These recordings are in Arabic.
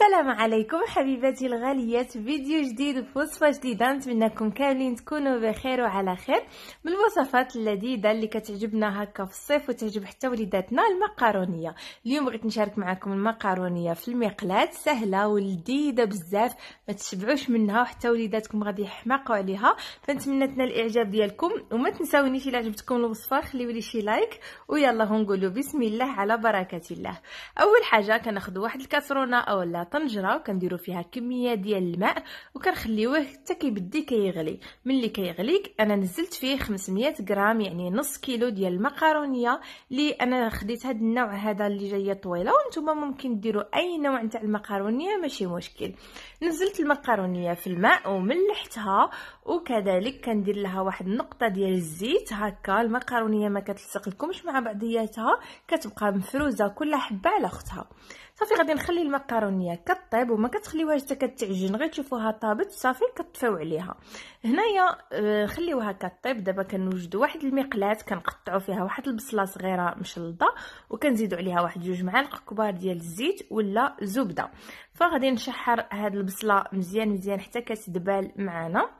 السلام عليكم حبيباتي الغاليات فيديو جديد بوصفة جديدة نتمنىكم كاملين تكونوا بخير وعلى خير من الوصفات اللذيذة اللي كتعجبنا هكا في الصيف وتعجب حتى وليداتنا المقارونية اليوم بغيت نشارك معكم المقارونية في المقلاة سهلة ولذيذة بزاف ما تشبعوش منها وحتى وليداتكم غادي يحماقوا عليها فنتمنى تنال الاعجاب ديالكم وما تنساونيش الا عجبتكم الوصفة خليو لي شي لايك ويلا نقولوا بسم الله على بركة الله اول حاجة كناخذ واحد الكاسرونة اولا طنجره كنديرو فيها كميه ديال الماء وكنخليوه حتى كيبدي كيغلي ملي كيغلي انا نزلت فيه 500 غرام يعني نص كيلو ديال المقارونيه اللي انا خديت هذا النوع هذا اللي جايه طويله وانتم ممكن ديروا اي نوع نتاع المقارونيه ماشي مشكل نزلت المقارونيه في الماء وملحتها وكذلك كندير لها واحد النقطه ديال الزيت هكا المقارونيه ما كتلصق لكمش مع بعضياتها كتبقى مفروزه كل حبه على اختها صافي غادي نخلي المكرونيه كطيب وما كتخليوهاش حتى كتعجن غير تشوفوها طابت صافي كطفيو عليها هنايا آه، خليوها كطيب دابا كنوجدو واحد المقلاه كنقطعو فيها واحد البصله صغيره مشلضه وكنزيدوا عليها واحد جوج معالق كبار ديال الزيت ولا زبده فغادي نشحر هاد البصله مزيان مزيان حتى كتدبال معانا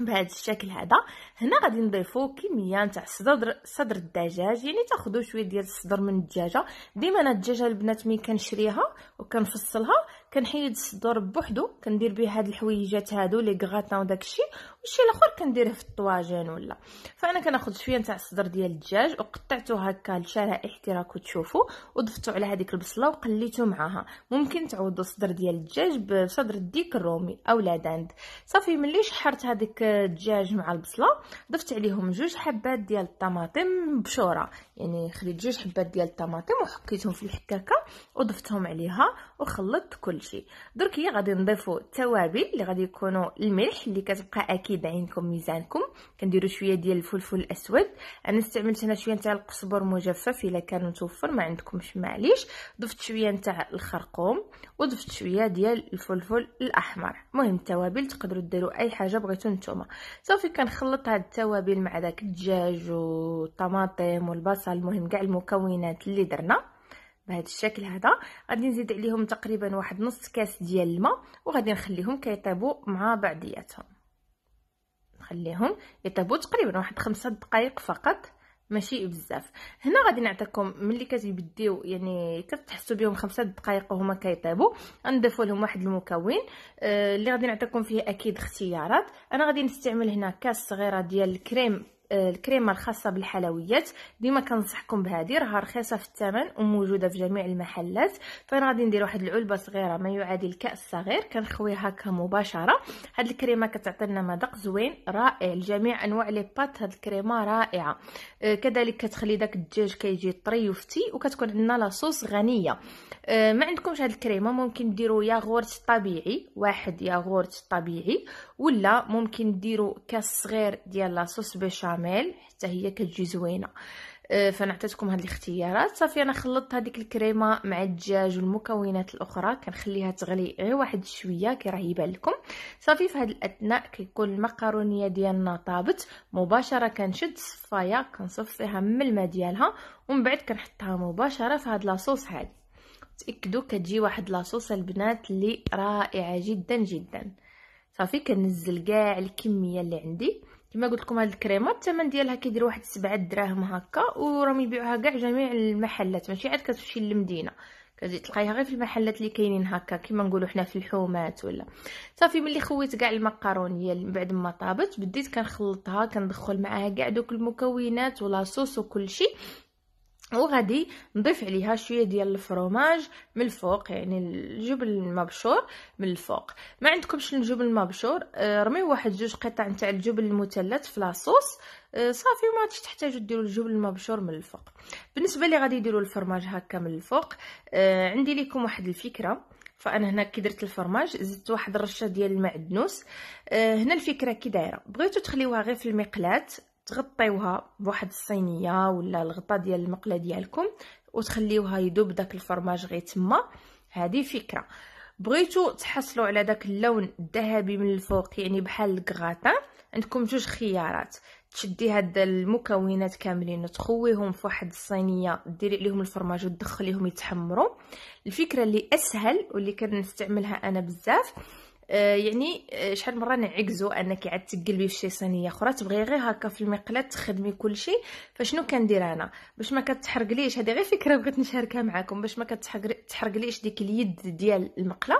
بهذا الشكل هذا هنا غادي نضيفو كميه نتاع صدر صدر الدجاج يعني تاخذوا شويه ديال الصدر من الدجاجه ديما انا الدجاجه البنات ملي كنشريها وكنفصلها كنحيد الصدور بوحدو كندير به هاد الحويجات هادو لي غراتان وداك الشيء والشيء الاخر كنديره في الطواجن ولا فانا كناخذ شويه نتاع الصدر ديال الدجاج وقطعته هكا لشرائح كي راكو تشوفوا وضفتو على هذيك البصله وقليته معاها ممكن تعوضوا الصدر ديال الدجاج بصدر الديك الرومي او لاداند صافي ملي شحرت هذيك الدجاج مع البصله ضفت عليهم جوج حبات ديال الطماطم بشوره يعني خليت جوج حبات ديال الطماطم وحكيتهم في الحكاكه وضفتهم عليها وخلطت كل شيء درك هي غادي نضيفوا التوابل اللي غادي يكونوا الملح اللي كتبقى اكيد عينكم ميزانكم كنديروا شويه ديال الفلفل الاسود انا استعملت هنا شويه نتاع القزبر مجفف الا كان متوفر ما عندكمش معليش ضفت شويه نتاع الخرقوم وضفت شويه ديال الفلفل الاحمر المهم التوابل تقدروا ديروا اي حاجه بغيتو نتوما صافي كنخلط هاد التوابل مع داك الدجاج والطماطم والبصل المهم كاع المكونات اللي درنا بهذا الشكل هذا غادي نزيد عليهم تقريبا واحد نص كاس ديال الماء وغادي نخليهم كيطيبوا مع بعضياتهم نخليهم يطيبوا تقريبا واحد خمسة دقائق فقط ماشي بزاف هنا غادي نعطيكم ملي كتبديو يعني كتحسوا بهم خمسة دقائق وهما كيطيبوا نضيفوا لهم واحد المكون آه، اللي غادي نعطيكم فيه اكيد اختيارات انا غادي نستعمل هنا كاس صغيره ديال الكريم آه، الكريمه الخاصه بالحلويات ديما كنصحكم بهذه راها رخيصه في الثمن وموجوده في جميع المحلات فانا غادي ندير واحد العلبه صغيره ما يعادل كاس صغير كنخويها هكا مباشره هاد الكريمه كتعطينا مذاق زوين رائع لجميع انواع لي بات هاد الكريمه رائعه آه، كذلك كتخلي داك الدجاج كيجي طري وفتي وكتكون عندنا لاصوص غنيه آه، ما عندكمش هاد الكريمه ممكن ديروا ياغورت طبيعي واحد ياغورت طبيعي ولا ممكن ديروا كاس صغير ديال لاصوص بيشار كراميل حتى هي كتجي زوينه أه، فانا عطيتكم هاد الاختيارات صافي انا خلطت هذيك الكريمه مع الدجاج والمكونات الاخرى كنخليها تغلي غير واحد شويه كي راه يبان لكم صافي في هاد الاثناء كيكون المقارونيه ديالنا طابت مباشره كنشد الصفايه كنصفيها من الماء ديالها ومن بعد كنحطها مباشره في هذا لاصوص هادي تاكدوا كتجي واحد لاصوص البنات اللي رائعه جدا جدا صافي كنزل كاع الكميه اللي عندي كما قلت لكم هاد الكريمه الثمن ديالها كيدير واحد 7 دراهم هكا وراهم يبيعوها كاع جميع المحلات ماشي عاد كتمشي للمدينه كتجي تلقايها غير في المحلات اللي كاينين هكا كما نقولوا حنا في الحومات ولا صافي ملي خويت كاع المقارونيه من بعد ما طابت بديت كنخلطها كندخل معاها كاع دوك المكونات ولا صوص وكلشي وغادي نضيف عليها شويه ديال الفروماج من الفوق يعني الجبن المبشور من الفوق ما عندكمش الجبن المبشور آه، رميو واحد جوج قطع نتاع الجبن المثلث في لاصوص آه، صافي وما عادش تحتاجوا ديروا الجبن المبشور من الفوق بالنسبه لي غادي يديروا الفرماج هكا من الفوق آه، عندي لكم واحد الفكره فانا هنا كي درت الفرماج زدت واحد الرشه ديال المعدنوس هنا الفكره كي دايره بغيتو تخليوها غير في المقلاه تغطيوها بواحد الصينيه ولا الغطاء ديال المقله ديالكم وتخليوها يذوب داك الفرماج غير تما هذه فكره بغيتو تحصلوا على داك اللون الذهبي من الفوق يعني بحال الكغاتان عندكم جوج خيارات تشدي هاد المكونات كاملين وتخويهم في واحد الصينيه ديري عليهم الفرماج وتدخليهم يتحمروا الفكره اللي اسهل واللي كنستعملها انا بزاف آه، يعني آه، شحال مره نعكزو انك عاد تقلبي في شي صينيه اخرى تبغي غير هكا في المقلاة تخدمي كلشي فشنو كندير انا باش ما كتحرقليش هذه غير فكره بغيت نشاركها معكم باش ما كتحرقليش ديك اليد ديال المقله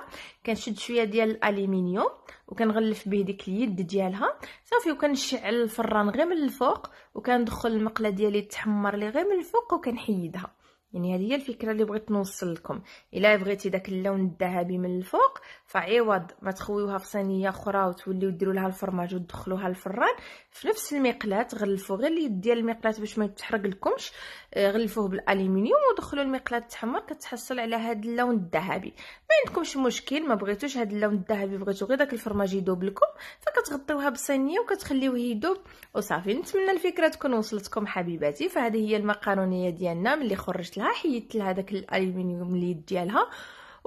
كنشد شويه ديال الالومنيوم وكنغلف به ديك اليد ديالها صافي وكنشعل الفران غير من الفوق وكندخل المقله ديالي تحمر لي غير من الفوق وكنحيدها يعني هذه هي الفكره اللي بغيت نوصل لكم الا بغيتي داك اللون الذهبي من الفوق فعوض ما تخويوها في صينيه اخرى وتوليو ديروا لها الفرماج وتدخلوها الفران في نفس المقلاة غلفوا غير اليد ديال المقلاة باش ما تحرق لكمش آه، غلفوه بالالومنيوم ودخلوا المقلاة تحمر كتحصل على هذا اللون الذهبي ما عندكمش مشكل ما بغيتوش هذا اللون الذهبي بغيتو غير داك الفرماج يذوب لكم فكتغطيوها بصينيه وكتخليوه يذوب وصافي نتمنى الفكره تكون وصلتكم حبيباتي فهذه هي المقارونيه ديالنا ملي خرجت لها حيدت لها داك الالومنيوم اليد ديالها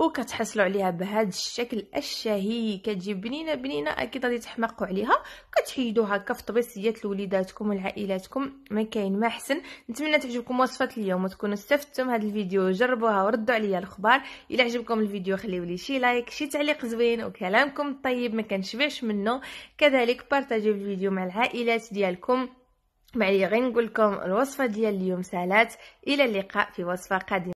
وكتحصلوا عليها بهذا الشكل الشهي كتجي بنينه بنينه اكيد غادي تحمقوا عليها كتحيدوها هكا في طبيسيات لوليداتكم ولعائلاتكم ما كاين ما احسن نتمنى تعجبكم وصفه اليوم وتكونوا استفدتم هذا الفيديو جربوها وردوا عليا الاخبار الا عجبكم الفيديو خليو لي شي لايك شي تعليق زوين وكلامكم الطيب ما كنشبعش منه كذلك بارطاجيو الفيديو مع العائلات ديالكم معي غير نقول لكم الوصفه ديال اليوم سالات الى اللقاء في وصفه قادمه